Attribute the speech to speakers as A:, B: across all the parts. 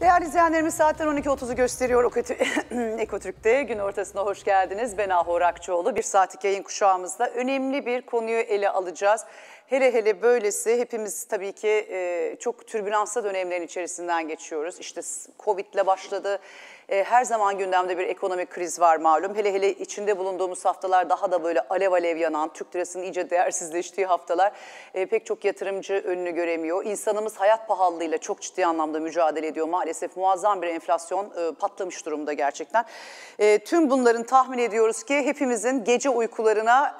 A: Değerli izleyenlerimiz saatler 12.30'u gösteriyor Ekotürk'te. Gün ortasına hoş geldiniz. Ben Ahu Akçoğlu. Bir saatlik yayın kuşağımızda önemli bir konuyu ele alacağız. Hele hele böylesi hepimiz tabii ki e, çok türbülanslı dönemlerin içerisinden geçiyoruz. İşte Covid'le başladı. E, her zaman gündemde bir ekonomik kriz var malum. Hele hele içinde bulunduğumuz haftalar daha da böyle alev alev yanan, Türk lirasının iyice değersizleştiği haftalar e, pek çok yatırımcı önünü göremiyor. İnsanımız hayat pahalılığıyla çok ciddi anlamda mücadele ediyor. Maalesef muazzam bir enflasyon e, patlamış durumda gerçekten. tüm bunların tahmin ediyoruz ki hepimizin gece uykularına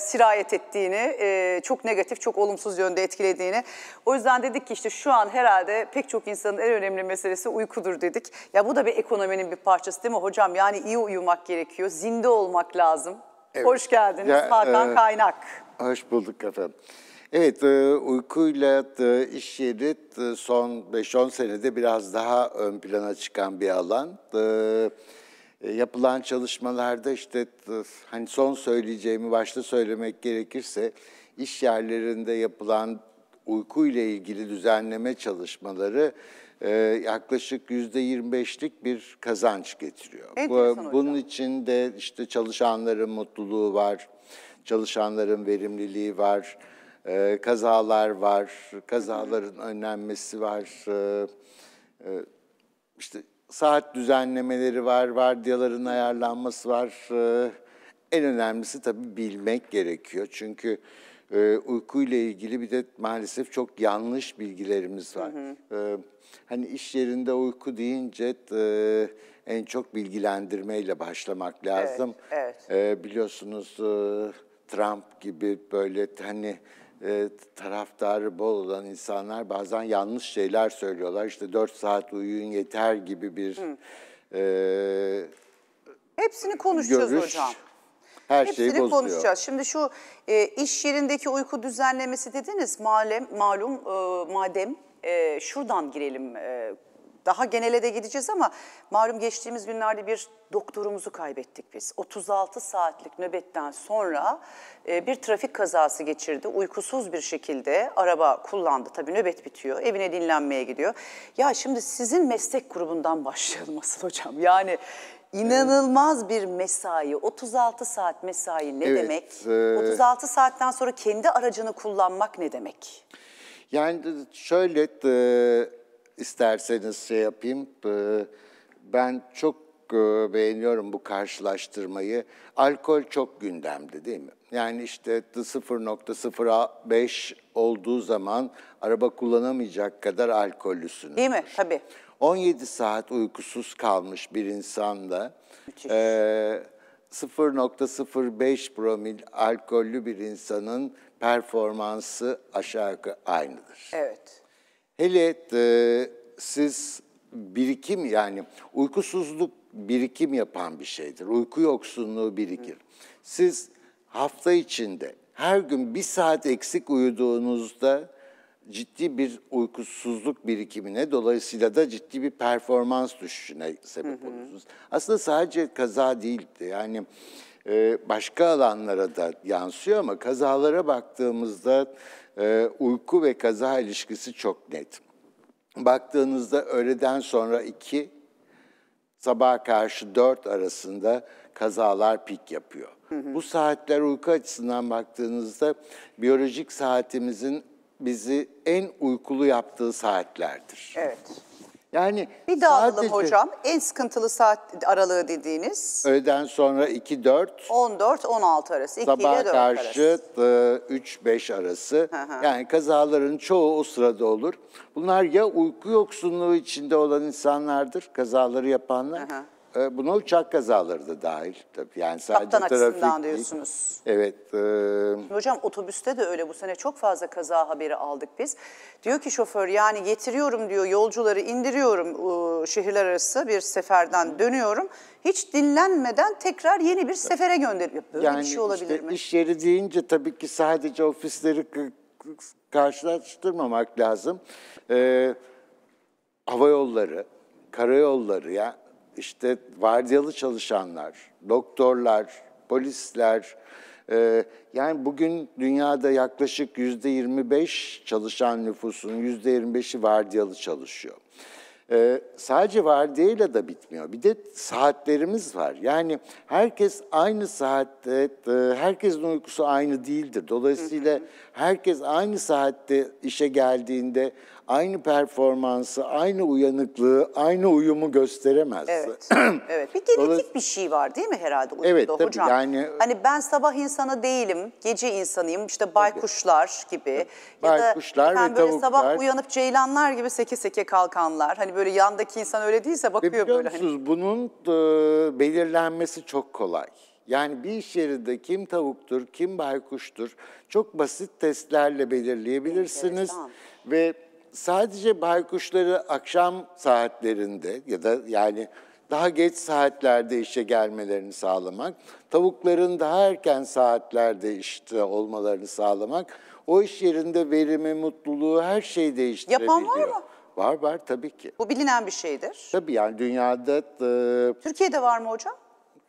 A: sirayet ettiğini, çok negatif, çok olumsuz yönde etkilediğini. O yüzden dedik ki işte şu an herhalde pek çok insanın en önemli meselesi uykudur dedik. Ya bu da bir ekonomik ekonominin bir parçası değil mi hocam? Yani iyi uyumak gerekiyor, zinde olmak lazım. Evet. Hoş geldiniz ya, Hakan e, Kaynak.
B: Hoş bulduk efendim. Evet, e, uykuyla e, iş yeri e, son 5-10 senede biraz daha ön plana çıkan bir alan. Yapılan çalışmalarda işte hani son söyleyeceğimi başta söylemek gerekirse iş yerlerinde yapılan uyku ile ilgili düzenleme çalışmaları e, yaklaşık yüzde 25'lik bir kazanç getiriyor. Bu, bunun için de işte çalışanların mutluluğu var, çalışanların verimliliği var, e, kazalar var, kazaların önlenmesi var, e, e, işte saat düzenlemeleri var, vardiyaların ayarlanması var. E, en önemlisi tabii bilmek gerekiyor çünkü e, uykuyla ilgili bir de maalesef çok yanlış bilgilerimiz var. Hı hı. E, hani iş yerinde uyku deyince e, en çok bilgilendirmeyle başlamak lazım. Evet, evet. E, biliyorsunuz e, Trump gibi böyle hani e, taraftarı bol olan insanlar bazen yanlış şeyler söylüyorlar. İşte 4 saat uyuyun yeter gibi bir... Hı. E,
A: Hepsini konuşacağız görüş. hocam. Her Hepsini şeyi bozuyor. konuşacağız. Şimdi şu e, iş yerindeki uyku düzenlemesi dediniz malum, malum e, madem e, şuradan girelim e, daha genele de gideceğiz ama malum geçtiğimiz günlerde bir doktorumuzu kaybettik biz. 36 saatlik nöbetten sonra e, bir trafik kazası geçirdi. Uykusuz bir şekilde araba kullandı. Tabii nöbet bitiyor. Evine dinlenmeye gidiyor. Ya şimdi sizin meslek grubundan başlayalım asıl hocam. Yani İnanılmaz bir mesai. 36 saat mesai ne Evet, demek? e- 36 saatten sonra kendi aracını kullanmak ne demek?
B: Yani şöyle e, isterseniz şey yapayım. ben çok e, beğeniyorum bu karşılaştırmayı. Alkol çok gündemde değil mi? Yani işte 0.05 olduğu zaman araba kullanamayacak kadar alkollüsünüz. Değil mi? Tabii. 17 saat uykusuz kalmış bir insanla e, 0.05 promil alkollü bir insanın performansı aşağı yukarı aynıdır. Evet. Hele e, siz birikim yani uykusuzluk birikim yapan bir şeydir. Uyku yoksunluğu birikir. Hı. Siz hafta içinde her gün bir saat eksik uyuduğunuzda ciddi bir uykusuzluk birikimine dolayısıyla da ciddi bir performans düşüşüne sebep hı olursunuz. Aslında sadece kaza değildi. Yani e, başka alanlara da yansıyor ama kazalara baktığımızda e, uyku ve kaza ilişkisi çok net. Baktığınızda öğleden sonra iki, sabaha karşı dört arasında kazalar pik yapıyor. Hı hı. Bu saatler uyku açısından baktığınızda biyolojik saatimizin bizi en uykulu yaptığı saatlerdir. Evet. Yani
A: Bir daha alalım hocam. En sıkıntılı saat aralığı dediğiniz?
B: Öğleden sonra 2-4.
A: 14-16 arası. 2 Sabah ile 4 karşı arası.
B: 3-5 arası. Hı hı. Yani kazaların çoğu o sırada olur. Bunlar ya uyku yoksunluğu içinde olan insanlardır, kazaları yapanlar. Hı hı e, Buna uçak kazaları da dahil tabii. Yani sadece Kaptan trafik açısından değil. diyorsunuz. Evet. E...
A: Hocam otobüste de öyle bu sene çok fazla kaza haberi aldık biz. Diyor ki şoför yani getiriyorum diyor yolcuları indiriyorum e, şehirler arası bir seferden dönüyorum. Hiç dinlenmeden tekrar yeni bir sefere gönderiyor. Böyle yani bir şey olabilir işte
B: mi? İş yeri deyince tabii ki sadece ofisleri karşılaştırmamak lazım. Ee, hava yolları, karayolları ya işte vardiyalı çalışanlar, doktorlar, polisler. E, yani bugün dünyada yaklaşık yüzde 25 çalışan nüfusun yüzde 25'i vardiyalı çalışıyor. E, sadece vardiyayla da bitmiyor. Bir de saatlerimiz var. Yani herkes aynı saatte, e, herkesin uykusu aynı değildir. Dolayısıyla herkes aynı saatte işe geldiğinde aynı performansı, aynı uyanıklığı, aynı uyumu gösteremez. Evet. evet. Bir genetik bir şey var değil mi herhalde uyumda evet, tabii, hocam? Yani,
A: hani ben sabah insanı değilim, gece insanıyım. İşte baykuşlar tabii. gibi. Baykuşlar ya da, ve böyle tavuklar. Sabah uyanıp ceylanlar gibi seke seke kalkanlar. Hani böyle yandaki insan öyle değilse bakıyor böyle. Biliyor
B: Hani... bunun e, belirlenmesi çok kolay. Yani bir iş yerinde kim tavuktur, kim baykuştur çok basit testlerle belirleyebilirsiniz. Evet, tamam. Ve sadece baykuşları akşam saatlerinde ya da yani daha geç saatlerde işe gelmelerini sağlamak, tavukların daha erken saatlerde işte olmalarını sağlamak, o iş yerinde verimi, mutluluğu her şeyi değiştirebiliyor. Yapan var mı? Var var tabii ki. Bu
A: bilinen bir şeydir.
B: Tabii yani dünyada...
A: Türkiye'de var mı hocam?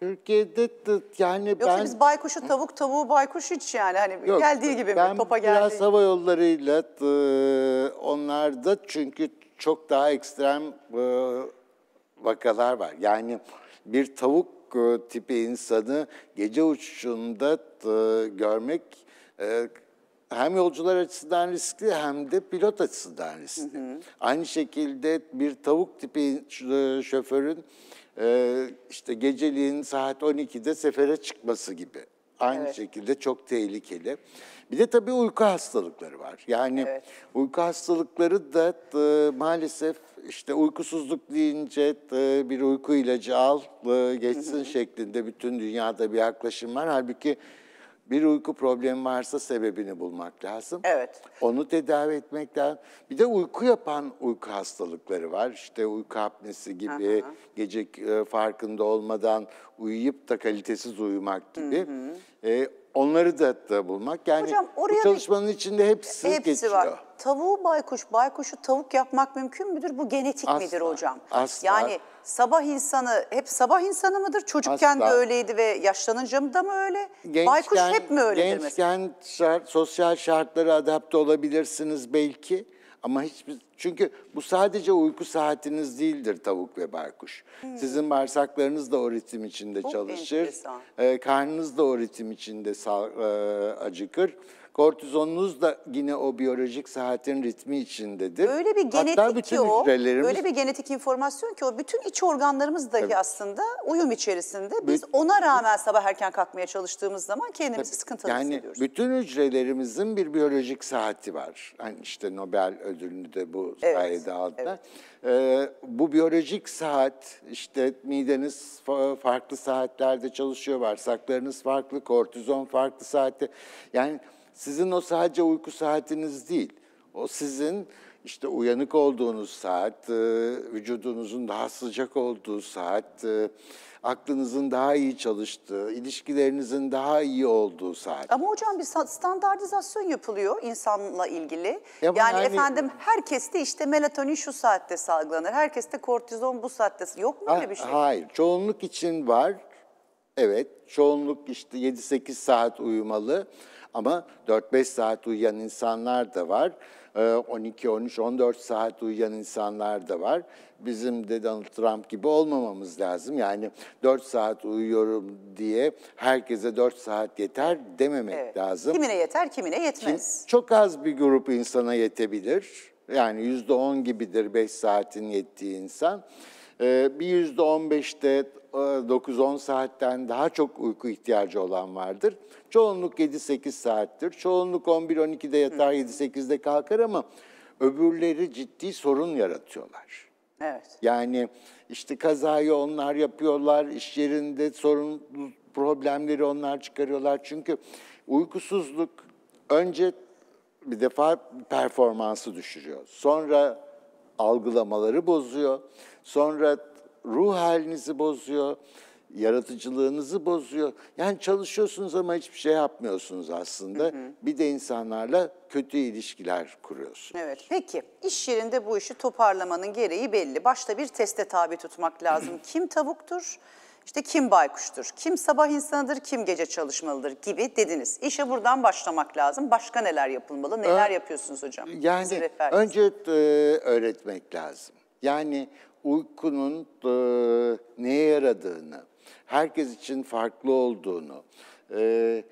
A: Türkiye'de
B: de yani Yoksa ben... Yoksa biz
A: baykuşu tavuk, tavuğu baykuş hiç yani hani yok, geldiği gibi mi, topa geldi? biraz hava
B: yollarıyla e, onlarda çünkü çok daha ekstrem e, vakalar var. Yani bir tavuk e, tipi insanı gece uçuşunda e, görmek hem yolcular açısından riskli hem de pilot açısından riskli. Hı hı. Aynı şekilde bir tavuk tipi şoförün ee, işte geceliğin saat 12'de sefere çıkması gibi. Aynı evet. şekilde çok tehlikeli. Bir de tabii uyku hastalıkları var. Yani evet. uyku hastalıkları da e, maalesef işte uykusuzluk deyince e, bir uyku ilacı al e, geçsin şeklinde bütün dünyada bir yaklaşım var. Halbuki bir uyku problemi varsa sebebini bulmak lazım. Evet. Onu tedavi etmek lazım. Bir de uyku yapan uyku hastalıkları var. İşte uyku apnesi gibi, Aha. gece e, farkında olmadan uyuyup da kalitesiz uyumak gibi. Hı hı. E, Onları da, hatta bulmak. Yani Hocam, oraya bu çalışmanın bir, içinde hepsi, hepsi geçiyor. Var.
A: Tavuğu baykuş, baykuşu tavuk yapmak mümkün müdür? Bu genetik asla, midir hocam? Asla. Yani sabah insanı hep sabah insanı mıdır? Çocukken asla. de öyleydi ve yaşlanınca mı da mı öyle?
B: Gençken, baykuş hep mi öyledir gençken mesela? Gençken şart, sosyal şartlara adapte olabilirsiniz belki ama hiçbir çünkü bu sadece uyku saatiniz değildir tavuk ve baykuş. Hmm. Sizin bağırsaklarınız da o ritim içinde Çok çalışır. E, karnınız da o ritim içinde sağ, e, acıkır. Kortizonunuz da yine o biyolojik saatin ritmi içindedir. Öyle bir genetik Hatta bütün ki o, hücrelerimiz... öyle bir
A: genetik informasyon ki o bütün iç organlarımız dahi Tabii. aslında uyum içerisinde. Biz Büt... ona rağmen sabah erken kalkmaya çalıştığımız zaman kendimizi Tabii. sıkıntılı yani hissediyoruz.
B: Yani bütün hücrelerimizin bir biyolojik saati var. Hani işte Nobel ödülünü de bu oldu evet, sayede aldılar. Evet. Ee, bu biyolojik saat, işte mideniz farklı saatlerde çalışıyor, bağırsaklarınız farklı, kortizon farklı saatte. Yani sizin o sadece uyku saatiniz değil, o sizin işte uyanık olduğunuz saat, e, vücudunuzun daha sıcak olduğu saat, e, aklınızın daha iyi çalıştığı, ilişkilerinizin daha iyi olduğu saat.
A: Ama hocam bir standartizasyon yapılıyor insanla ilgili. Ya yani hani... efendim herkeste işte melatonin şu saatte salgılanır, herkeste kortizon bu saatte. Yok mu öyle bir şey? Hayır,
B: çoğunluk için var. Evet, çoğunluk işte 7-8 saat uyumalı. Ama 4-5 saat uyuyan insanlar da var. 12, 13, 14 saat uyuyan insanlar da var. Bizim de Donald Trump gibi olmamamız lazım. Yani 4 saat uyuyorum diye herkese 4 saat yeter dememek evet. lazım. Kimine
A: yeter, kimine yetmez.
B: Kim, çok az bir grup insana yetebilir. Yani %10 gibidir 5 saatin yettiği insan. Ee, bir %15'te 9-10 e, saatten daha çok uyku ihtiyacı olan vardır. Çoğunluk 7-8 saattir. Çoğunluk 11-12'de yatar, 7-8'de kalkar ama öbürleri ciddi sorun yaratıyorlar. Evet. Yani işte kazayı onlar yapıyorlar, iş yerinde sorun problemleri onlar çıkarıyorlar. Çünkü uykusuzluk önce bir defa performansı düşürüyor. Sonra algılamaları bozuyor. Sonra ruh halinizi bozuyor, yaratıcılığınızı bozuyor. Yani çalışıyorsunuz ama hiçbir şey yapmıyorsunuz aslında. Hı hı. Bir de insanlarla kötü ilişkiler kuruyorsunuz.
A: Evet. Peki iş yerinde bu işi toparlamanın gereği belli. Başta bir teste tabi tutmak lazım. kim tavuktur? İşte kim baykuştur, kim sabah insanıdır, kim gece çalışmalıdır gibi dediniz. İşe buradan başlamak lazım. Başka neler yapılmalı, neler Ö yapıyorsunuz hocam? Yani önce
B: e, öğretmek lazım. Yani uykunun e, neye yaradığını, herkes için farklı olduğunu, e,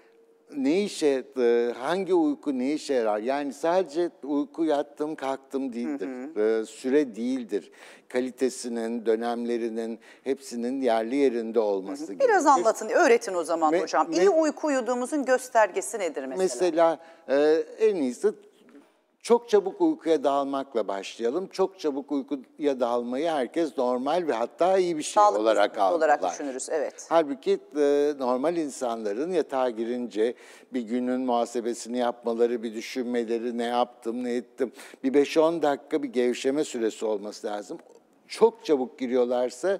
B: ne işe, e, hangi uyku ne işe yarar? Yani sadece uyku yattım kalktım değildir, hı hı. E, süre değildir. Kalitesinin, dönemlerinin hepsinin yerli yerinde olması hı hı. Biraz gerekir. anlatın, öğretin o zaman me, hocam. Me, İyi uyku
A: uyuduğumuzun göstergesi nedir mesela? Mesela
B: e, en iyisi çok çabuk uykuya dalmakla başlayalım. Çok çabuk uykuya dalmayı herkes normal ve hatta iyi bir şey Sağlıklı olarak algılar. olarak
A: düşünürüz, evet.
B: Halbuki e, normal insanların yatağa girince bir günün muhasebesini yapmaları, bir düşünmeleri, ne yaptım, ne ettim, bir 5-10 dakika bir gevşeme süresi olması lazım. Çok çabuk giriyorlarsa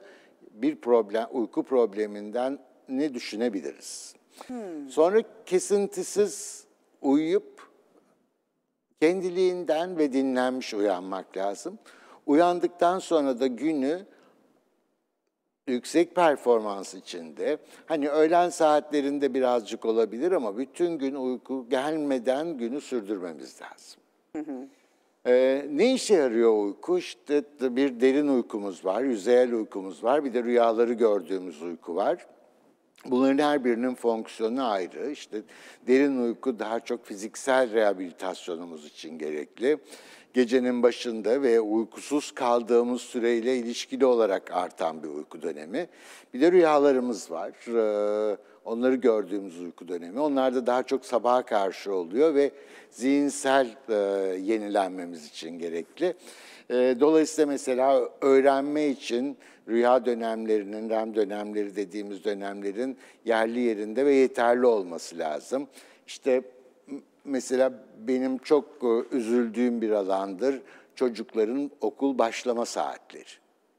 B: bir problem, uyku probleminden ne düşünebiliriz? Hmm. Sonra kesintisiz uyuyup kendiliğinden ve dinlenmiş uyanmak lazım. Uyandıktan sonra da günü yüksek performans içinde, hani öğlen saatlerinde birazcık olabilir ama bütün gün uyku gelmeden günü sürdürmemiz lazım. Ee, ne işe yarıyor uyku? İşte bir derin uykumuz var, yüzeyel uykumuz var, bir de rüyaları gördüğümüz uyku var. Bunların her birinin fonksiyonu ayrı. İşte derin uyku daha çok fiziksel rehabilitasyonumuz için gerekli. Gecenin başında ve uykusuz kaldığımız süreyle ilişkili olarak artan bir uyku dönemi. Bir de rüyalarımız var. Ee, onları gördüğümüz uyku dönemi. Onlar da daha çok sabaha karşı oluyor ve zihinsel e, yenilenmemiz için gerekli. Ee, dolayısıyla mesela öğrenme için rüya dönemlerinin, REM dönemleri dediğimiz dönemlerin yerli yerinde ve yeterli olması lazım. İşte mesela benim çok e, üzüldüğüm bir alandır çocukların okul başlama saatleri.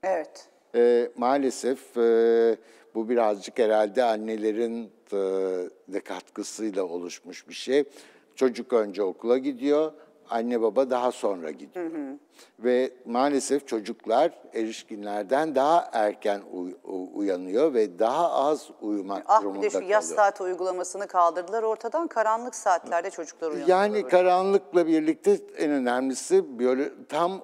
B: Evet. E, maalesef e, bu birazcık herhalde annelerin e, de katkısıyla oluşmuş bir şey. Çocuk önce okula gidiyor, anne baba daha sonra gidiyor. Hı hı. Ve maalesef çocuklar erişkinlerden daha erken uy- uyanıyor ve daha az uyumak ah, durumunda kalıyor. Ah bir de şu yaz saati
A: uygulamasını kaldırdılar ortadan karanlık saatlerde çocuklar uyanıyor. Yani böyle.
B: karanlıkla birlikte en önemlisi böyle tam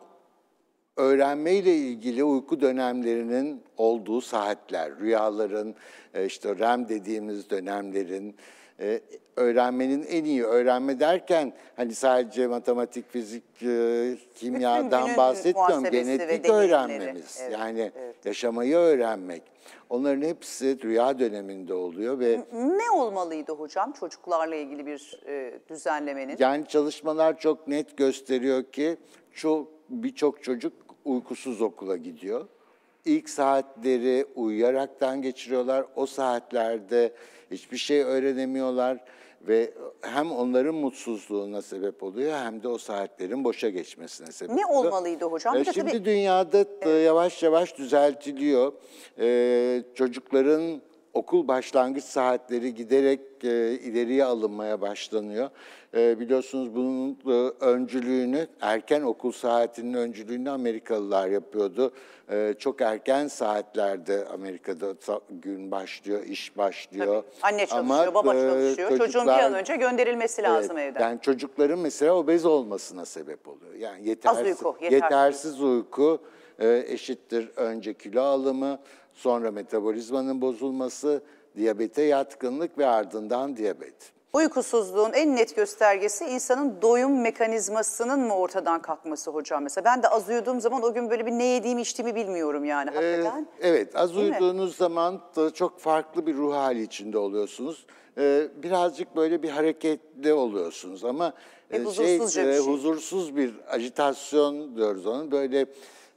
B: öğrenmeyle ilgili uyku dönemlerinin olduğu saatler, rüyaların, e, işte REM dediğimiz dönemlerin e, öğrenmenin en iyi öğrenme derken hani sadece matematik, fizik, e, kimyadan bahsetmiyorum. Genetik öğrenmemiz. Evet, yani evet. yaşamayı öğrenmek. Onların hepsi rüya döneminde oluyor ve
A: ne olmalıydı hocam çocuklarla ilgili bir e, düzenlemenin? Yani
B: çalışmalar çok net gösteriyor ki çok birçok çocuk uykusuz okula gidiyor ilk saatleri uyuyaraktan geçiriyorlar. O saatlerde hiçbir şey öğrenemiyorlar ve hem onların mutsuzluğuna sebep oluyor hem de o saatlerin boşa geçmesine sebep oluyor. Ne olmalıydı hocam? E, şimdi tabii... dünyada e, evet. yavaş yavaş düzeltiliyor. E, çocukların okul başlangıç saatleri giderek e, ileriye alınmaya başlanıyor. E, biliyorsunuz bunun e, öncülüğünü, erken okul saatinin öncülüğünü Amerikalılar yapıyordu. E, çok erken saatlerde Amerika'da gün başlıyor, iş başlıyor. Tabii.
A: Anne çalışıyor, Ama, baba e, çalışıyor. Çocuklar, Çocuğun bir an önce gönderilmesi lazım evet, evden. Yani
B: çocukların mesela obez olmasına sebep oluyor. Yani yetersiz, Az uyku, yetersiz, yetersiz uyku e, eşittir önce kilo alımı, sonra metabolizmanın bozulması, diyabete yatkınlık ve ardından diyabet.
A: Uykusuzluğun en net göstergesi insanın doyum mekanizmasının mı ortadan kalkması hocam? Mesela ben de az uyuduğum zaman o gün böyle bir ne yediğimi içtiğimi bilmiyorum yani ee, hakikaten.
B: evet az Değil uyuduğunuz mi? zaman da çok farklı bir ruh hali içinde oluyorsunuz. Ee, birazcık böyle bir hareketli oluyorsunuz ama e, şey, bir e, şey, huzursuz bir ajitasyon diyoruz onu böyle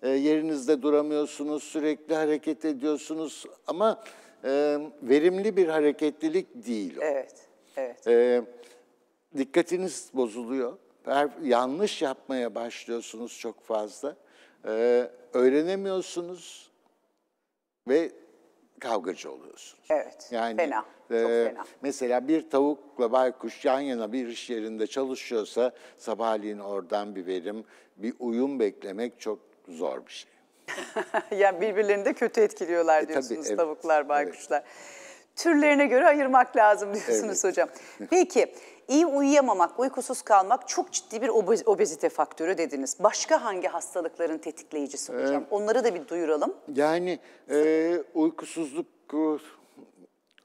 B: e, yerinizde duramıyorsunuz, sürekli hareket ediyorsunuz ama e, verimli bir hareketlilik değil o. Evet, evet. E, dikkatiniz bozuluyor, yanlış yapmaya başlıyorsunuz çok fazla, e, öğrenemiyorsunuz ve kavgacı oluyorsunuz. Evet, yani, fena. E, çok fena. Mesela bir tavukla baykuş yan yana bir iş yerinde çalışıyorsa sabahleyin oradan bir verim, bir uyum beklemek çok zor bir şey.
A: yani birbirlerini de kötü etkiliyorlar diyorsunuz e, tabii, evet, tavuklar, baykuşlar. Evet. Türlerine göre ayırmak lazım diyorsunuz evet. hocam. Peki iyi uyuyamamak, uykusuz kalmak çok ciddi bir obe obezite faktörü dediniz. Başka hangi hastalıkların tetikleyicisi hocam? Ee, Onları da bir duyuralım.
B: Yani e, uykusuzluk e,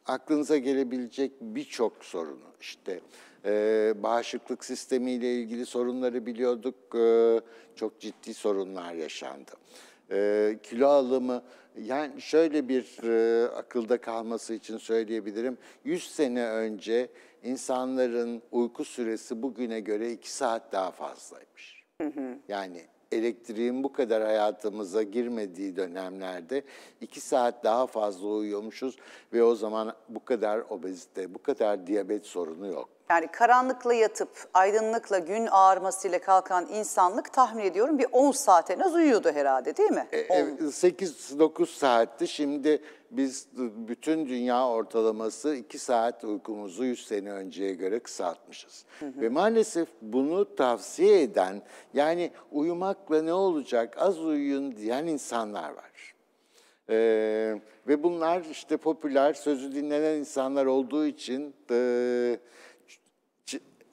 B: aklınıza gelebilecek birçok sorunu işte ee, bağışıklık sistemiyle ilgili sorunları biliyorduk. Ee, çok ciddi sorunlar yaşandı. Ee, kilo alımı, yani şöyle bir e, akılda kalması için söyleyebilirim. 100 sene önce insanların uyku süresi bugüne göre 2 saat daha fazlaymış. Hı hı. Yani elektriğin bu kadar hayatımıza girmediği dönemlerde 2 saat daha fazla uyuyormuşuz ve o zaman bu kadar obezite, bu kadar diyabet sorunu yok.
A: Yani karanlıkla yatıp aydınlıkla gün ağarmasıyla kalkan insanlık tahmin ediyorum bir 10 saat en az uyuyordu herhalde değil mi? E,
B: 8-9 saatti. Şimdi biz bütün dünya ortalaması 2 saat uykumuzu 100 sene önceye göre kısaltmışız. Hı hı. Ve maalesef bunu tavsiye eden yani uyumakla ne olacak az uyuyun diyen insanlar var. Ee, ve bunlar işte popüler, sözü dinlenen insanlar olduğu için... E,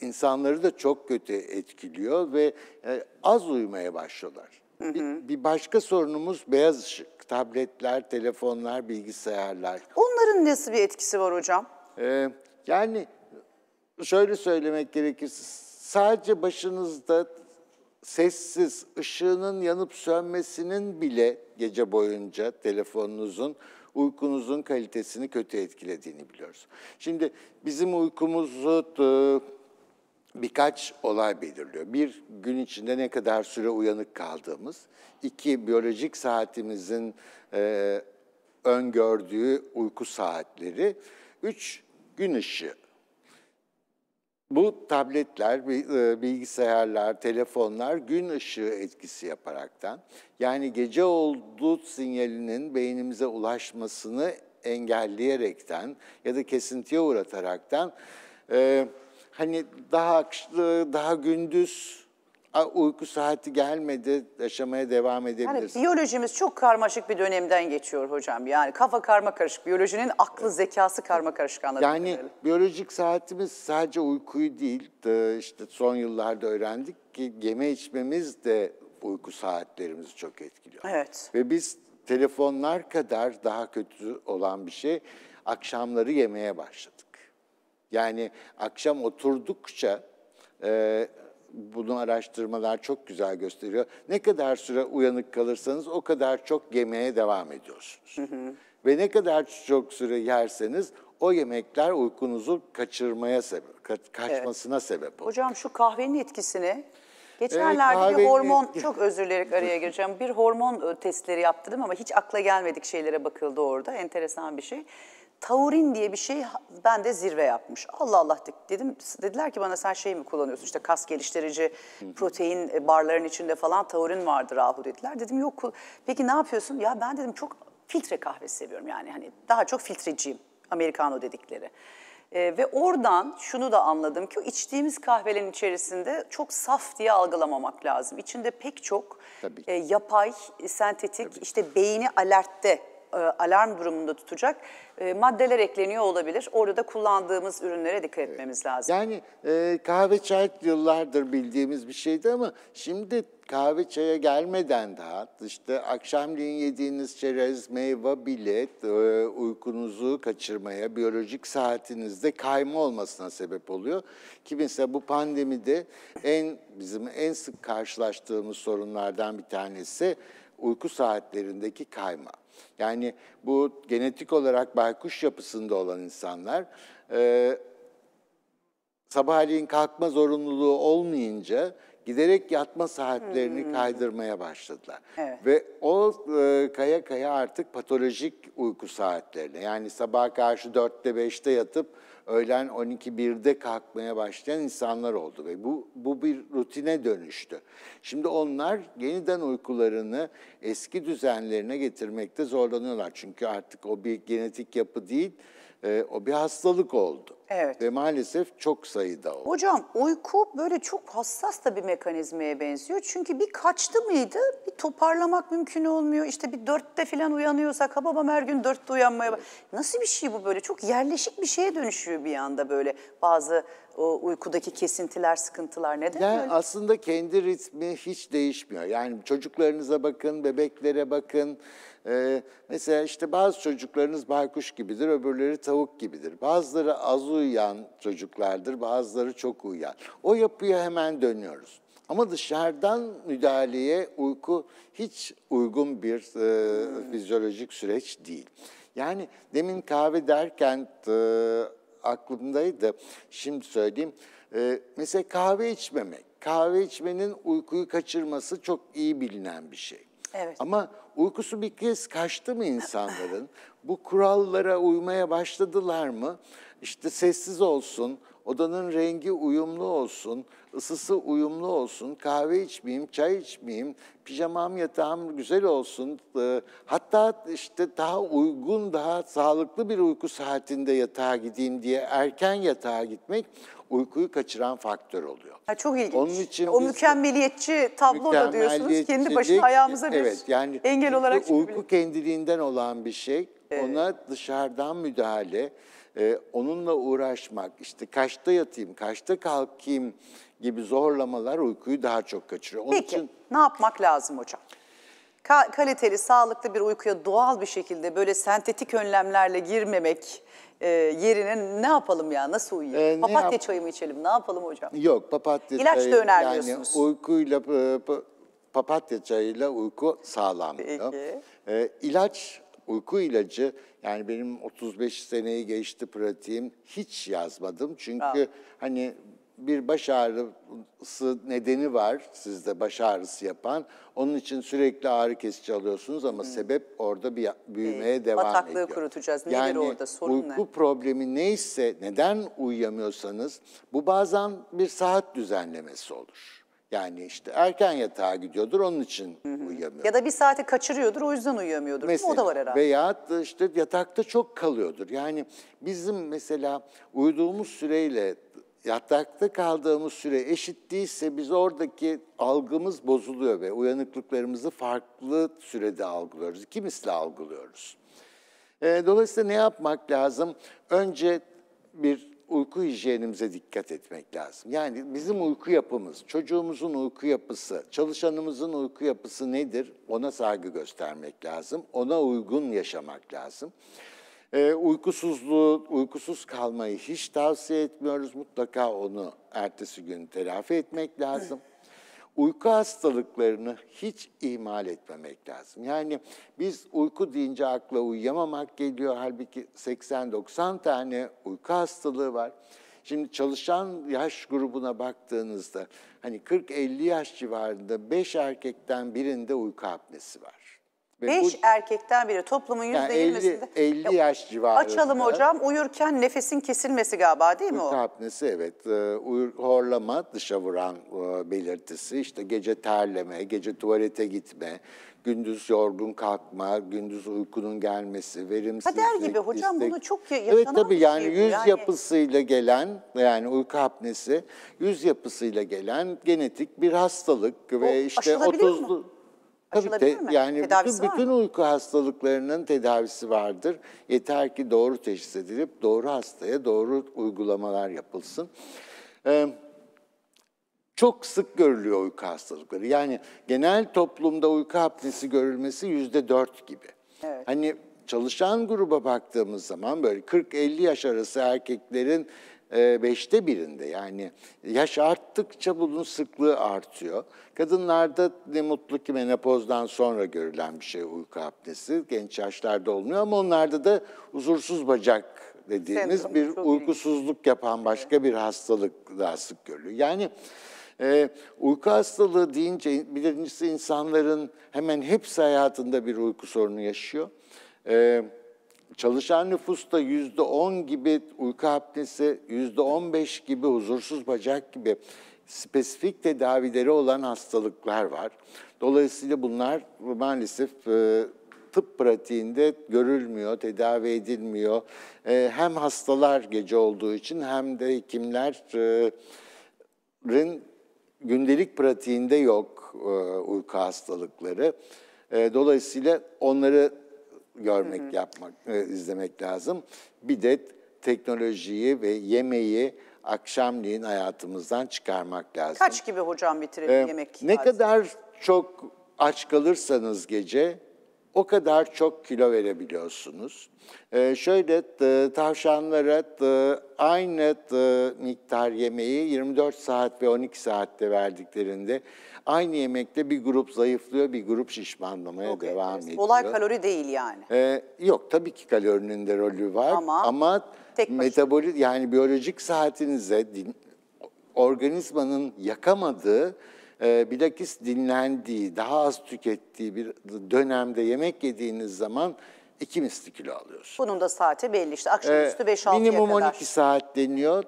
B: insanları da çok kötü etkiliyor ve e, az uyumaya başlıyorlar. Hı hı. Bir, bir başka sorunumuz beyaz ışık. Tabletler, telefonlar, bilgisayarlar.
A: Onların nasıl bir etkisi var hocam?
B: Ee, yani şöyle söylemek gerekirse sadece başınızda sessiz ışığının yanıp sönmesinin bile gece boyunca telefonunuzun uykunuzun kalitesini kötü etkilediğini biliyoruz. Şimdi bizim uykumuzu ıı, birkaç olay belirliyor. Bir, gün içinde ne kadar süre uyanık kaldığımız. iki biyolojik saatimizin e, öngördüğü uyku saatleri. Üç, gün ışığı. Bu tabletler, e, bilgisayarlar, telefonlar gün ışığı etkisi yaparaktan yani gece oldu sinyalinin beynimize ulaşmasını engelleyerekten ya da kesintiye uğrataraktan e, hani daha akşlı, daha gündüz
A: uyku saati gelmedi, yaşamaya devam edebilirsin. Yani biyolojimiz çok karmaşık bir dönemden geçiyor hocam. Yani kafa karma karışık, biyolojinin aklı zekası karma karışık anladığım Yani kadarıyla.
B: biyolojik saatimiz sadece uykuyu değil, işte son yıllarda öğrendik ki yeme içmemiz de uyku saatlerimizi çok etkiliyor. Evet. Ve biz telefonlar kadar daha kötü olan bir şey akşamları yemeye başladık. Yani akşam oturdukça e, bunu araştırmalar çok güzel gösteriyor. Ne kadar süre uyanık kalırsanız o kadar çok yemeğe devam ediyorsunuz. Hı hı. Ve ne kadar çok süre yerseniz o yemekler uykunuzu kaçırmaya sebep, ka kaçmasına evet. sebep oluyor.
A: Hocam şu kahvenin etkisini Geçenlerde ee, kahvenin... bir hormon, çok özür dilerim araya gireceğim. Bir hormon ıı, testleri yaptırdım ama hiç akla gelmedik şeylere bakıldı orada. Enteresan bir şey. Taurin diye bir şey ben de zirve yapmış. Allah Allah dedim. Dediler ki bana sen şey mi kullanıyorsun işte kas geliştirici protein e, barların içinde falan taurin vardır Rahu dediler. Dedim yok peki ne yapıyorsun? Ya ben dedim çok filtre kahvesi seviyorum yani hani daha çok filtreciyim Amerikano dedikleri. Ee, ve oradan şunu da anladım ki içtiğimiz kahvelerin içerisinde çok saf diye algılamamak lazım. İçinde pek çok e, yapay, e, sentetik, Tabii. işte beyni alertte e, alarm durumunda tutacak e, maddeler ekleniyor olabilir. Orada da kullandığımız ürünlere dikkat etmemiz lazım.
B: Yani e, kahve çay yıllardır bildiğimiz bir şeydi ama şimdi kahve çaya gelmeden daha işte akşamleyin yediğiniz çerez, meyve, bilet uykunuzu kaçırmaya, biyolojik saatinizde kayma olmasına sebep oluyor. Ki mesela bu pandemide en bizim en sık karşılaştığımız sorunlardan bir tanesi uyku saatlerindeki kayma. Yani bu genetik olarak baykuş yapısında olan insanlar e, sabahleyin kalkma zorunluluğu olmayınca giderek yatma saatlerini hmm. kaydırmaya başladılar. Evet. Ve o e, kaya kaya artık patolojik uyku saatlerine yani sabah karşı dörtte beşte yatıp öğlen 12-1'de kalkmaya başlayan insanlar oldu ve bu, bu bir rutine dönüştü. Şimdi onlar yeniden uykularını eski düzenlerine getirmekte zorlanıyorlar. Çünkü artık o bir genetik yapı değil, e, o bir hastalık oldu. Evet. Ve maalesef çok sayıda oldu.
A: Hocam uyku böyle çok hassas da bir mekanizmaya benziyor. Çünkü bir kaçtı mıydı bir toparlamak mümkün olmuyor. İşte bir dörtte falan uyanıyorsak ha babam her gün dörtte uyanmaya Nasıl bir şey bu böyle? Çok yerleşik bir şeye dönüşüyor bir anda böyle bazı o uykudaki kesintiler, sıkıntılar neden yani öyle?
B: Aslında kendi ritmi hiç değişmiyor. Yani çocuklarınıza bakın, bebeklere bakın. Ee, mesela işte bazı çocuklarınız baykuş gibidir, öbürleri tavuk gibidir. Bazıları az uyuyan çocuklardır, bazıları çok uyuyan. O yapıya hemen dönüyoruz. Ama dışarıdan müdahaleye uyku hiç uygun bir e, fizyolojik süreç değil. Yani demin kahve derken e, aklımdaydı, şimdi söyleyeyim. E, mesela kahve içmemek, kahve içmenin uykuyu kaçırması çok iyi bilinen bir şey. Evet. Ama uykusu bir kez kaçtı mı insanların? Bu kurallara uymaya başladılar mı? İşte sessiz olsun, Odanın rengi uyumlu olsun, ısısı uyumlu olsun, kahve içmeyeyim, çay içmeyeyim, pijamam, yatağım güzel olsun. E, hatta işte daha uygun, daha sağlıklı bir uyku saatinde yatağa gideyim diye erken yatağa gitmek uykuyu kaçıran faktör oluyor. Ya
A: çok ilginç. Onun için o biz, mükemmeliyetçi tablo da diyorsunuz kendi başına ayağımıza bir evet,
B: yani engel olarak Uyku kendiliğinden olan bir şey. Evet. Ona dışarıdan müdahale e, onunla uğraşmak, işte kaçta yatayım, kaçta kalkayım gibi zorlamalar
A: uykuyu daha çok kaçırıyor. Onun Peki için... ne yapmak lazım hocam? Ka kaliteli, sağlıklı bir uykuya doğal bir şekilde böyle sentetik önlemlerle girmemek e, yerine ne yapalım ya, nasıl uyuyayım? Ee, papatya yap çayı mı içelim, ne yapalım hocam?
B: Yok, papatya çayı... İlaç da önermiyorsunuz. Yani uykuyla, e, papatya çayıyla uyku sağlanmıyor. Peki. Ee, ilaç Uyku ilacı yani benim 35 seneyi geçti pratiğim hiç yazmadım. Çünkü Bravo. hani bir baş ağrısı nedeni var sizde baş ağrısı yapan. Onun için sürekli ağrı kesici alıyorsunuz ama hmm. sebep orada bir büyümeye ee, devam bataklığı ediyor. Bataklığı
A: kurutacağız. Nedir yani, orada sorun uyku ne? Uyku
B: problemi neyse neden uyuyamıyorsanız bu bazen bir saat düzenlemesi olur. Yani işte erken yatağa gidiyordur onun için hı hı. uyuyamıyor. Ya
A: da bir saate kaçırıyordur o yüzden uyuyamıyordur. Mesela, o da var herhalde. Veya
B: işte yatakta çok kalıyordur. Yani bizim mesela uyuduğumuz süreyle yatakta kaldığımız süre eşit değilse biz oradaki algımız bozuluyor ve uyanıklıklarımızı farklı sürede algılıyoruz. Kimisle algılıyoruz. Ee, dolayısıyla ne yapmak lazım? Önce bir uyku hijyenimize dikkat etmek lazım. Yani bizim uyku yapımız, çocuğumuzun uyku yapısı, çalışanımızın uyku yapısı nedir? Ona saygı göstermek lazım. Ona uygun yaşamak lazım. Ee, uykusuzluğu, uykusuz kalmayı hiç tavsiye etmiyoruz. Mutlaka onu ertesi gün telafi etmek lazım uyku hastalıklarını hiç ihmal etmemek lazım. Yani biz uyku deyince akla uyuyamamak geliyor. Halbuki 80-90 tane uyku hastalığı var. Şimdi çalışan yaş grubuna baktığınızda hani 40-50 yaş civarında 5 erkekten birinde uyku apnesi var. 5 bu,
A: erkekten biri toplumun yüzde yani %20'sinde.
B: 50, 50 yaş civarında. Açalım hocam
A: uyurken nefesin kesilmesi galiba değil mi o?
B: Tapnesi evet. Ee, uyur, horlama dışa vuran e, belirtisi. işte gece terleme, gece tuvalete gitme, gündüz yorgun kalkma, gündüz uykunun gelmesi, verimsizlik. Kader gibi hocam istek. bunu
A: çok yaşanan Evet tabii yani şey yüz yani.
B: yapısıyla gelen yani uyku apnesi yüz yapısıyla gelen genetik bir hastalık o ve işte 30'lu
A: Aşılabilir Tabii, mi? Yani Tedavisi bütün, bütün
B: uyku hastalıklarının tedavisi vardır. Yeter ki doğru teşhis edilip doğru hastaya doğru uygulamalar yapılsın. Ee, çok sık görülüyor uyku hastalıkları. Yani genel toplumda uyku apnesi görülmesi yüzde dört gibi. Evet. Hani çalışan gruba baktığımız zaman böyle 40-50 yaş arası erkeklerin e, beşte birinde yani yaş arttıkça bunun sıklığı artıyor. Kadınlarda ne mutlu ki menopozdan sonra görülen bir şey uyku apnesi. Genç yaşlarda olmuyor ama onlarda da huzursuz bacak dediğimiz bir uykusuzluk yapan başka bir hastalık daha sık görülüyor. Yani ee, uyku hastalığı deyince birincisi insanların hemen hepsi hayatında bir uyku sorunu yaşıyor. Ee, Çalışan nüfusta yüzde on gibi uyku apnesi, yüzde on beş gibi huzursuz bacak gibi spesifik tedavileri olan hastalıklar var. Dolayısıyla bunlar maalesef e, tıp pratiğinde görülmüyor, tedavi edilmiyor. E, hem hastalar gece olduğu için hem de hekimlerin e, gündelik pratiğinde yok e, uyku hastalıkları. E, dolayısıyla onları görmek, hı hı. yapmak, e, izlemek lazım. Bir de teknolojiyi ve yemeği akşamleyin hayatımızdan çıkarmak lazım. Kaç
A: gibi hocam bitirelim ee, yemek? Ne tarzı?
B: kadar çok aç kalırsanız gece o kadar çok kilo verebiliyorsunuz. Ee, şöyle e, tavşanlara e, aynı e, miktar yemeği 24 saat ve 12 saatte verdiklerinde aynı yemekte bir grup zayıflıyor, bir grup şişmanlamaya okay, devam ediyor. Olay kalori
A: değil yani.
B: Ee, yok tabii ki kalorinin de rolü var ama, ama metabolik yani biyolojik saatinize organizmanın yakamadığı e, bilakis dinlendiği, daha az tükettiği bir dönemde yemek yediğiniz zaman iki misli kilo alıyorsunuz.
A: Bunun da saati belli işte akşamüstü ee, 5-6'ya kadar. Minimum 12
B: saat deniyor.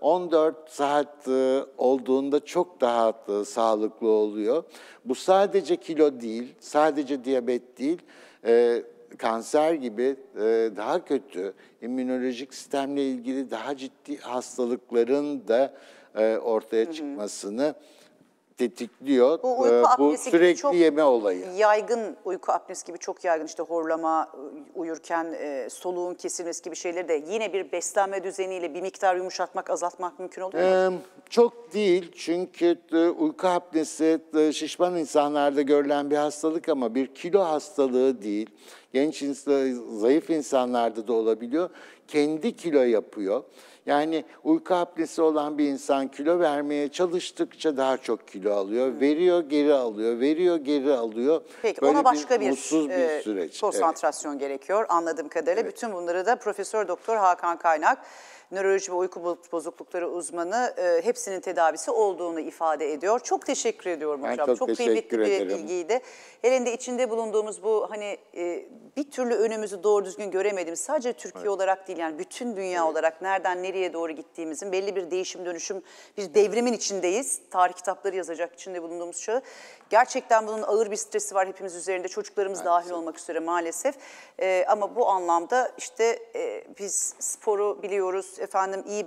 B: 14 ee, saat e, olduğunda çok daha e, sağlıklı oluyor. Bu sadece kilo değil, sadece diyabet değil. E, kanser gibi daha kötü immünolojik sistemle ilgili daha ciddi hastalıkların da ortaya çıkmasını... Hı hı tetikliyor. Bu, ee, bu sürekli yeme olayı.
A: Yaygın uyku apnesi gibi çok yaygın işte horlama, e, uyurken e, soluğun kesilmesi gibi şeyleri de yine bir beslenme düzeniyle bir miktar yumuşatmak, azaltmak mümkün oluyor
B: mu? Ee, çok değil çünkü e, uyku apnesi e, şişman insanlarda görülen bir hastalık ama bir kilo hastalığı değil. Genç, insan zayıf insanlarda da olabiliyor. Kendi kilo yapıyor. Yani uyku apnesi olan bir insan kilo vermeye çalıştıkça daha çok kilo alıyor. Hmm. Veriyor, geri alıyor. Veriyor, geri alıyor. Peki Böyle ona başka bir, mutsuz bir, bir e, süreç. konsantrasyon
A: evet. gerekiyor anladığım kadarıyla. Evet. Bütün bunları da Profesör Doktor Hakan Kaynak nöroloji ve uyku bozuklukları uzmanı e, hepsinin tedavisi olduğunu ifade ediyor. Çok teşekkür ediyorum ben hocam. Çok, çok kıymetli bir bilgiydi. Helen de içinde bulunduğumuz bu hani e, bir türlü önümüzü doğru düzgün göremedim. Sadece Türkiye evet. olarak değil yani bütün dünya evet. olarak nereden nereye doğru gittiğimizin belli bir değişim dönüşüm bir devrimin içindeyiz. Tarih kitapları yazacak içinde bulunduğumuz çağı. Gerçekten bunun ağır bir stresi var hepimiz üzerinde çocuklarımız maalesef. dahil olmak üzere maalesef. E, ama bu anlamda işte e, biz sporu biliyoruz efendim iyi